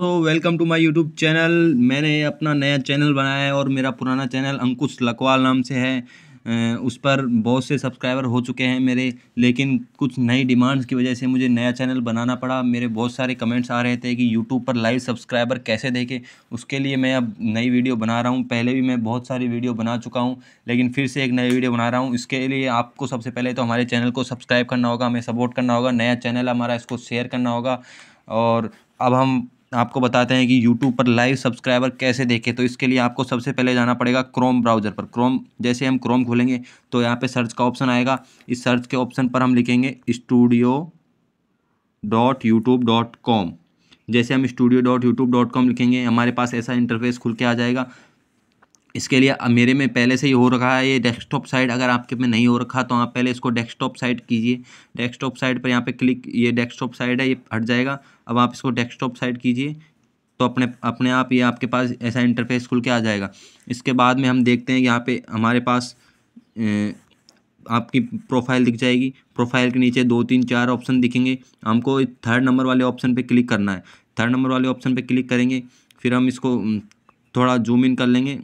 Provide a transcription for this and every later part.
तो welcome to my YouTube channel मैंने अपना नया चैनल बनाया है और मेरा पुराना चैनल अंकुश लकवाल नाम से है उस पर बहुत से सब्सक्राइबर हो चुके हैं मेरे लेकिन कुछ नई डिमांड्स की वजह से मुझे नया चैनल बनाना पड़ा मेरे बहुत सारे कमेंट्स आ रहे थे कि यूट्यूब पर लाइव सब्सक्राइबर कैसे देखें उसके लिए मैं अब नई वीडियो बना रहा हूँ पहले भी मैं बहुत सारी वीडियो बना चुका हूँ लेकिन फिर से एक नई वीडियो बना रहा हूँ इसके लिए आपको सबसे पहले तो हमारे चैनल को सब्सक्राइब करना होगा हमें सपोर्ट करना होगा नया चैनल हमारा इसको शेयर करना होगा और अब हम आपको बताते हैं कि यूट्यूब पर लाइव सब्सक्राइबर कैसे देखें तो इसके लिए आपको सबसे पहले जाना पड़ेगा क्रोम ब्राउज़र पर क्रोम जैसे हम क्रोम खोलेंगे तो यहाँ पर सर्च का ऑप्शन आएगा इस सर्च के ऑप्शन पर हम लिखेंगे studio dot YouTube dot com जैसे हम studio dot YouTube dot com लिखेंगे हमारे पास ऐसा इंटरफेस खुल के आ जाएगा इसके लिए मेरे में पहले से ही हो रखा है ये डेस्कटॉप साइड अगर आपके में नहीं हो रखा तो आप पहले इसको डेस्कटॉप साइड कीजिए डेस्कटॉप साइड पर यहाँ पे क्लिक ये डेस्कटॉप साइड है ये हट जाएगा अब आप इसको डेस्कटॉप साइड कीजिए तो अपने अपने आप ये आपके पास ऐसा इंटरफेस खुल के आ जाएगा इसके बाद में हम देखते हैं यहाँ पर हमारे पास ए, आपकी प्रोफाइल दिख जाएगी प्रोफाइल के नीचे दो तीन चार ऑप्शन दिखेंगे हमको थर्ड नंबर वाले ऑप्शन पर क्लिक करना है थर्ड नंबर वाले ऑप्शन पर क्लिक करेंगे फिर हम इसको थोड़ा जूम इन कर लेंगे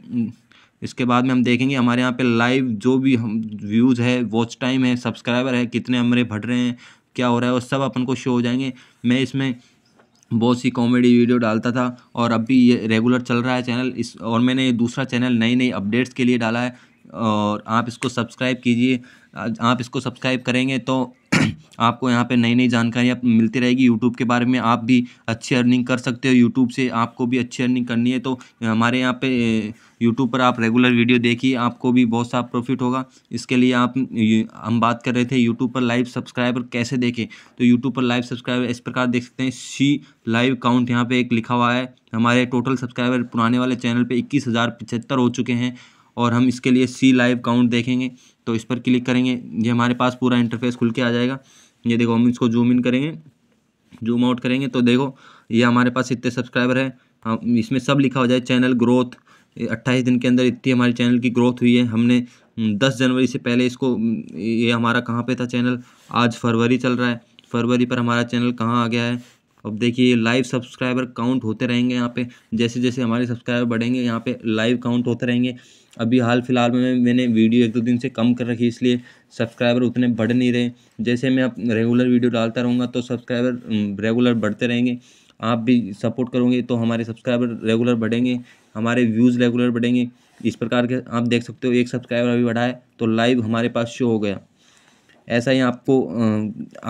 इसके बाद में हम देखेंगे हमारे यहाँ पे लाइव जो भी हम व्यूज़ है वॉच टाइम है सब्सक्राइबर है कितने हमरे भट रहे हैं क्या हो रहा है वो सब अपन को शो हो जाएंगे मैं इसमें बहुत सी कॉमेडी वीडियो डालता था और अब भी ये रेगुलर चल रहा है चैनल इस और मैंने ये दूसरा चैनल नई नई अपडेट्स के लिए डाला है और आप इसको सब्सक्राइब कीजिए आप इसको सब्सक्राइब करेंगे तो आपको यहाँ पे नई नई जानकारियाँ मिलती रहेगी यूट्यूब के बारे में आप भी अच्छी अर्निंग कर सकते हो यूट्यूब से आपको भी अच्छी अर्निंग करनी है तो हमारे यहाँ पे यूट्यूब पर आप रेगुलर वीडियो देखिए आपको भी बहुत सा प्रॉफिट होगा इसके लिए आप हम बात कर रहे थे यूट्यूब पर लाइव सब्सक्राइबर कैसे देखें तो यूट्यूब पर लाइव सब्सक्राइबर इस प्रकार देख सकते हैं सी लाइव काउंट यहाँ पर एक लिखा हुआ है हमारे टोटल सब्सक्राइबर पुराने वाले चैनल पर इक्कीस हज़ार पचहत्तर हो चुके हैं और हम इसके लिए सी लाइव काउंट देखेंगे तो इस पर क्लिक करेंगे ये हमारे पास पूरा इंटरफेस खुल के आ जाएगा ये देखो हम इसको जूम इन करेंगे जूम आउट करेंगे तो देखो ये हमारे पास इतने सब्सक्राइबर हैं हम इसमें सब लिखा हो जाए चैनल ग्रोथ अट्ठाईस दिन के अंदर इतनी हमारे चैनल की ग्रोथ हुई है हमने हम्म, दस जनवरी से पहले इसको हम्म, ये हमारा कहाँ पे था चैनल आज फरवरी चल रहा है फरवरी पर हमारा चैनल कहाँ आ गया है अब देखिए लाइव सब्सक्राइबर काउंट होते रहेंगे यहाँ पे जैसे जैसे हमारे सब्सक्राइबर बढ़ेंगे यहाँ पे लाइव काउंट होते रहेंगे अभी हाल फिलहाल में मैंने वीडियो एक दो दिन से कम कर रखी इसलिए सब्सक्राइबर उतने बढ़ नहीं रहे जैसे मैं अब रेगुलर वीडियो डालता रहूँगा तो सब्सक्राइबर रेगुलर बढ़ते रहेंगे आप भी सपोर्ट करोगे तो हमारे सब्सक्राइबर रेगुलर बढ़ेंगे हमारे व्यूज़ रेगुलर बढ़ेंगे इस प्रकार के आप देख सकते हो एक सब्सक्राइबर अभी बढ़ा है तो लाइव हमारे पास शो हो गया ऐसा ही आपको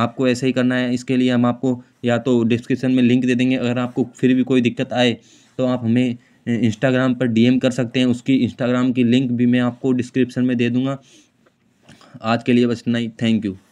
आपको ऐसा ही करना है इसके लिए हम आपको या तो डिस्क्रिप्शन में लिंक दे देंगे अगर आपको फिर भी कोई दिक्कत आए तो आप हमें इंस्टाग्राम पर डी कर सकते हैं उसकी इंस्टाग्राम की लिंक भी मैं आपको डिस्क्रिप्शन में दे दूँगा आज के लिए बस इतना ही थैंक यू